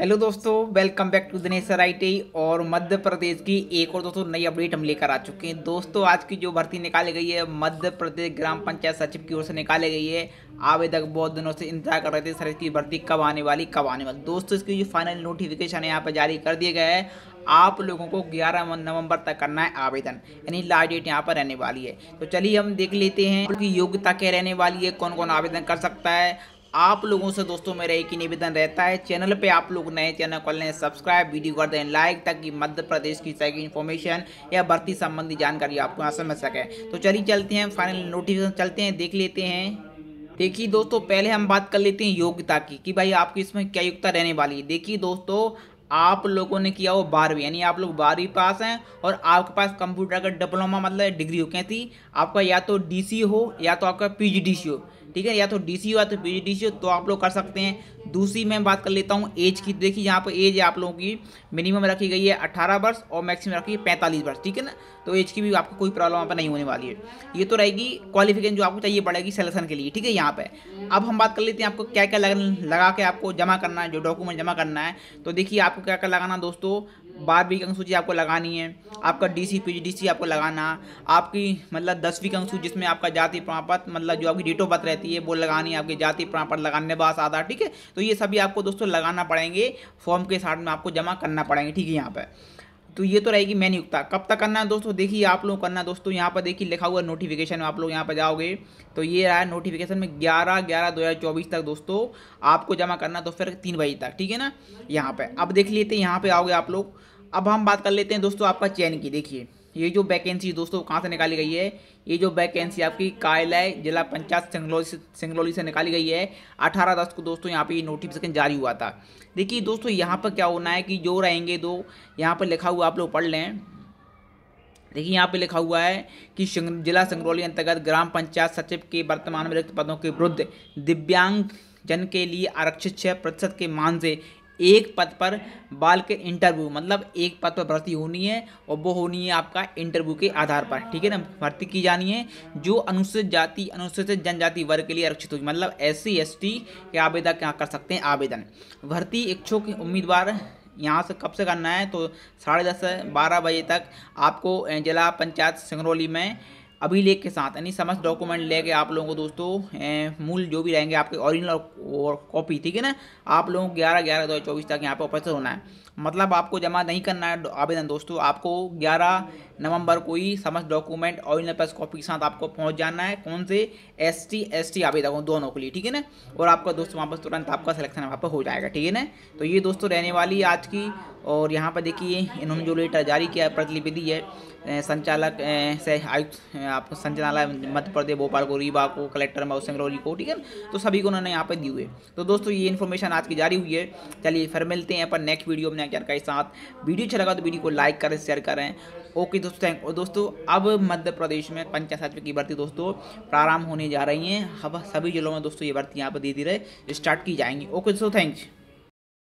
hello दोस्तों welcome back to Dinesh sir आई और मध्य प्रदेश की एक और दोस्तों नई अपडेट हम लेकर आ चुके हैं दोस्तों आज की जो भर्ती निकाली गई है मध्य प्रदेश ग्राम पंचायत सचिव की ओर से निकाली गई है आवेदक बहुत दिनों से इंतजार कर रहे थे सर इसकी भर्ती कब आने वाली कब आने वाली दोस्तों इसकी जो फाइनल नोटिफिकेशन है यहाँ पर जारी कर दिया गया है आप लोगों को 11 नवंबर तक करना है आवेदन यानी लास्ट डेट यहाँ पर रहने वाली है तो चलिए हम देख लेते हैं योग्यता क्या रहने वाली है कौन कौन आवेदन कर सकता है आप लोगों से दोस्तों मेरा एक ही निवेदन रहता है चैनल पे आप लोग नए चैनल को लें सब्सक्राइब वीडियो कर दें लाइक ताकि मध्य प्रदेश की सही इन्फॉर्मेशन या भर्ती संबंधी जानकारी आपको यहाँ समझ सके तो चलिए चलते हैं फाइनल नोटिफिकेशन चलते हैं देख लेते हैं देखिए दोस्तों पहले हम बात कर लेते हैं योग्यता की कि भाई आपकी इसमें क्या योग्यता रहने वाली है देखिए दोस्तों आप लोगों ने किया वो बारहवीं यानी आप लोग बारहवीं पास हैं और आपके पास कंप्यूटर का डिप्लोमा मतलब डिग्री हो क्या थी आपका या तो डीसी हो या तो आपका पीजीडीसी हो ठीक है या तो डी या तो पी तो आप लोग कर सकते हैं दूसरी मैं बात कर लेता हूँ एज की देखिए यहाँ पर एज आप लोगों की मिनिमम रखी गई है अट्ठारह वर्ष और मैक्सिमम रखी है पैंतालीस वर्ष ठीक है ना तो एज की भी आपको कोई प्रॉब्लम वहाँ पर नहीं होने वाली है ये तो रहेगी क्वालिफिकेशन जो आपको चाहिए पड़ेगी सिलेक्शन के लिए ठीक है यहाँ पर अब हम बात कर लेते हैं आपको क्या क्या लगा के आपको जमा करना है जो डॉक्यूमेंट जमा करना है तो देखिए आपको क्या क्या लगाना दोस्तों बारहवीं की अंक सूची आपको लगानी है आपका डीसी पीजीडीसी आपको लगाना आपकी मतलब दसवीं की अंक सूची जिसमें आपका जाति प्रमाण मतलब जो आपकी डेट ऑफ बर्थ रहती है वो लगानी है आपकी जाति प्रमाण लगाने बाद आता ठीक है तो ये सभी आपको दोस्तों लगाना पड़ेंगे फॉर्म के साथ में आपको जमा करना पड़ेंगे ठीक है यहाँ पर तो ये तो रहेगी मैं नियुक्ता कब तक करना है दोस्तों देखिए आप लोग करना है दोस्तों यहाँ पर देखिए लिखा हुआ नोटिफिकेशन में आप लोग यहाँ पर जाओगे तो ये रहा है नोटिफिकेशन में ग्यारह ग्यारह दो हज़ार चौबीस तक दोस्तों आपको जमा करना तो फिर तीन बजे तक ठीक है ना यहाँ पर अब देख लेते हैं यहाँ पर आओगे आप लोग अब हम बात कर लेते हैं दोस्तों आपका चैन की देखिए ये जो वैकेंसी दोस्तों कहाँ से निकाली गई है ये जो वैकेंसी आपकी कार्यालय जिला पंचायत सिंगलौली से सिंगलौली से निकाली गई है अठारह अगस्त को दोस्तों यहाँ पे ये नोटिफिकेशन जारी हुआ था देखिए दोस्तों यहाँ पर क्या होना है कि जो रहेंगे दो यहाँ पर लिखा हुआ आप लोग पढ़ लें देखिए यहाँ पे लिखा हुआ है कि जिला संगरौली अंतर्गत ग्राम पंचायत सचिव के वर्तमान में रिक्त पदों के विरुद्ध दिव्यांग जन के लिए आरक्षित छः प्रतिशत के मान से एक पद पर बाल के इंटरव्यू मतलब एक पद पर भर्ती होनी है और वो होनी है आपका इंटरव्यू के आधार पर ठीक है ना भर्ती की जानी है जो अनुसूचित जाति अनुसूचित जनजाति वर्ग के लिए आरक्षित होगी मतलब एस सी एस टी के आवेदक यहाँ कर सकते हैं आवेदन भर्ती इच्छुक उम्मीदवार यहाँ से कब से करना है तो साढ़े दस बारह बजे तक आपको जिला पंचायत सिंगरौली में अभिलेख के साथ यानी समस्त डॉक्यूमेंट लेके आप लोगों को दोस्तों मूल जो भी रहेंगे आपके ओरिजिनल और कॉपी ठीक है ना आप लोगों को ग्यारह ग्यारह दो चौबीस तक यहाँ पर उपस्थित होना है मतलब आपको जमा नहीं करना है आवेदन दोस्तों आपको ग्यारह नवंबर को ही समस्त डॉक्यूमेंट ऑरिजिनल प्लस कॉपी के साथ आपको पहुँच जाना है कौन से एस टी एस टी आवेदकों दोनों के लिए ठीक है ना और आपका दोस्तों पर तुरंत आपका सिलेक्शन वहाँ पर हो जाएगा ठीक है ना तो ये दोस्तों रहने वाली आज की और यहाँ पर देखिए इन्होंने जो लेटर जारी किया प्रतिलिपि दी है संचालक से आयुक्त आपको संचालय मध्य प्रदेश भोपाल को रीवा को कलेक्टर मऊ सिंगरौली को ठीक है तो सभी को उन्होंने यहाँ पर दी हुए तो दोस्तों ये इन्फॉर्मेशन आज की जारी हुई है चलिए फिर मिलते हैं अपन नेक्स्ट वीडियो में क्या के साथ वीडियो अच्छा लगा तो वीडियो को लाइक करें शेयर करें ओके दोस्तों थैंक और दोस्तों अब मध्य प्रदेश में पंचायत सचिव की भर्ती दोस्तों प्रारंभ होने जा रही हैं अब सभी जिलों में दोस्तों ये भर्ती यहाँ पर धीरे धीरे स्टार्ट की जाएंगी ओके दोस्तों थैंक्स